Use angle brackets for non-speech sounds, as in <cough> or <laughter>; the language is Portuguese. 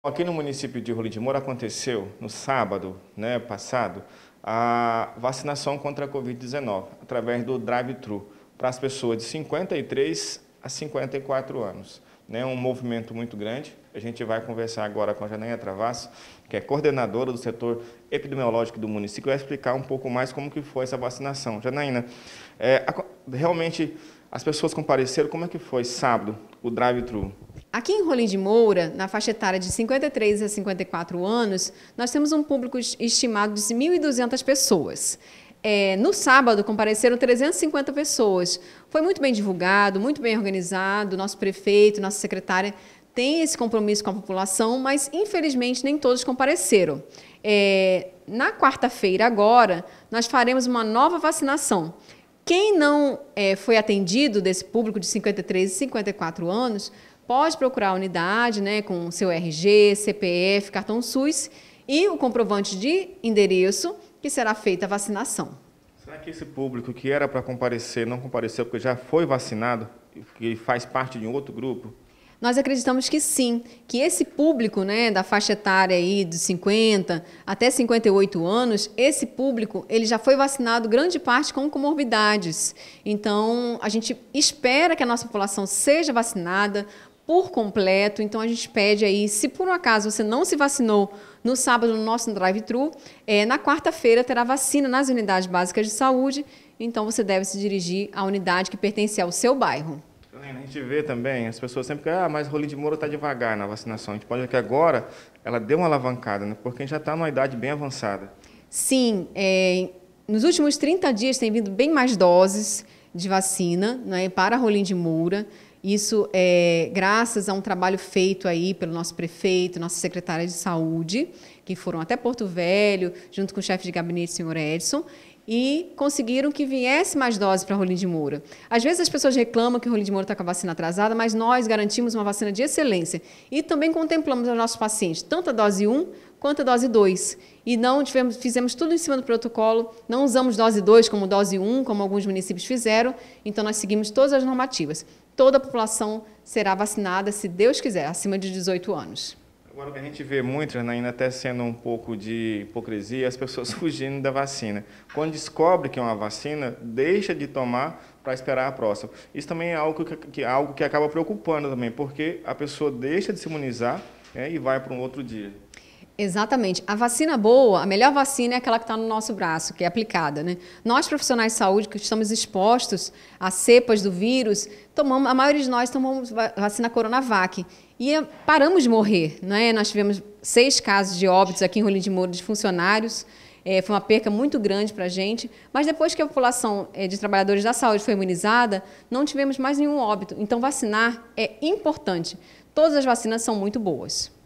Aqui no município de Rolim de Moura aconteceu, no sábado né, passado, a vacinação contra a Covid-19, através do drive-thru, para as pessoas de 53 a 54 anos. Né, um movimento muito grande. A gente vai conversar agora com a Janaína Travasso, que é coordenadora do setor epidemiológico do município, vai explicar um pouco mais como que foi essa vacinação. Janaína, é, realmente as pessoas compareceram, como é que foi sábado o drive-thru? Aqui em Rolim de Moura, na faixa etária de 53 a 54 anos, nós temos um público estimado de 1.200 pessoas. É, no sábado compareceram 350 pessoas. Foi muito bem divulgado, muito bem organizado. Nosso prefeito, nossa secretária tem esse compromisso com a população, mas infelizmente nem todos compareceram. É, na quarta-feira, agora, nós faremos uma nova vacinação. Quem não é, foi atendido desse público de 53 e 54 anos pode procurar a unidade né, com seu RG, CPF, cartão SUS e o comprovante de endereço que será feita a vacinação. Será que esse público que era para comparecer não compareceu porque já foi vacinado e faz parte de um outro grupo? Nós acreditamos que sim, que esse público, né, da faixa etária aí de 50 até 58 anos, esse público, ele já foi vacinado grande parte com comorbidades. Então, a gente espera que a nossa população seja vacinada por completo. Então a gente pede aí, se por um acaso você não se vacinou no sábado no nosso drive-thru, é, na quarta-feira terá vacina nas unidades básicas de saúde. Então você deve se dirigir à unidade que pertence ao seu bairro. Né? A gente vê também, as pessoas sempre ficam, ah, mas Rolim de Moura está devagar na vacinação. A gente pode ver que agora ela deu uma alavancada, né? porque já está numa idade bem avançada. Sim, é, nos últimos 30 dias tem vindo bem mais doses de vacina né, para Rolim de Moura. Isso é graças a um trabalho feito aí pelo nosso prefeito, nossa secretária de saúde, que foram até Porto Velho, junto com o chefe de gabinete, senhor Edson, e conseguiram que viesse mais doses para Rolim de Moura. Às vezes as pessoas reclamam que Rolim de Moura está com a vacina atrasada, mas nós garantimos uma vacina de excelência e também contemplamos os nossos pacientes tanto a dose 1 quanto a dose 2. E não tivemos, fizemos tudo em cima do protocolo, não usamos dose 2 como dose 1, como alguns municípios fizeram, então nós seguimos todas as normativas. Toda a população será vacinada, se Deus quiser, acima de 18 anos. Agora o que a gente vê muito, ainda até sendo um pouco de hipocrisia, é as pessoas <laughs> fugindo da vacina. Quando descobre que é uma vacina, deixa de tomar para esperar a próxima. Isso também é algo que, que, algo que acaba preocupando também, porque a pessoa deixa de se imunizar né, e vai para um outro dia. Exatamente. A vacina boa, a melhor vacina é aquela que está no nosso braço, que é aplicada. Né? Nós, profissionais de saúde, que estamos expostos a cepas do vírus, tomamos, a maioria de nós tomamos vacina Coronavac. E eh, paramos de morrer. Né? Nós tivemos seis casos de óbitos aqui em Rolim de Moura de funcionários. É, foi uma perca muito grande para a gente, mas depois que a população é, de trabalhadores da saúde foi imunizada, não tivemos mais nenhum óbito. Então, vacinar é importante. Todas as vacinas são muito boas.